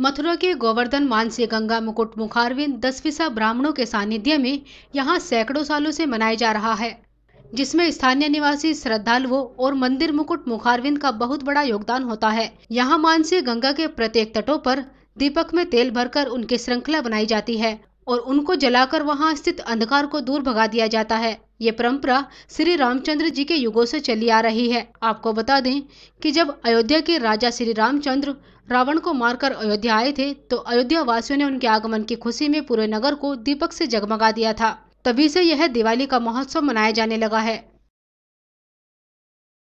मथुरा के गोवर्धन मानसी गंगा मुकुट मुखारविंद दसविशा ब्राह्मणों के सानिध्य में यहाँ सैकड़ों सालों से मनाया जा रहा है जिसमें स्थानीय निवासी श्रद्धालुओं और मंदिर मुकुट मुखारविंद का बहुत बड़ा योगदान होता है यहाँ मानसी गंगा के प्रत्येक तटों पर दीपक में तेल भरकर उनकी श्रृंखला बनाई जाती है और उनको जलाकर वहां स्थित अंधकार को दूर भगा दिया जाता है ये परंपरा श्री रामचंद्र जी के युगों से चली आ रही है आपको बता दें कि जब अयोध्या के राजा श्री रामचंद्र रावण को मारकर अयोध्या आए थे तो अयोध्या वासियों ने उनके आगमन की खुशी में पूरे नगर को दीपक से जगमगा दिया था तभी से यह दिवाली का महोत्सव मनाया जाने लगा है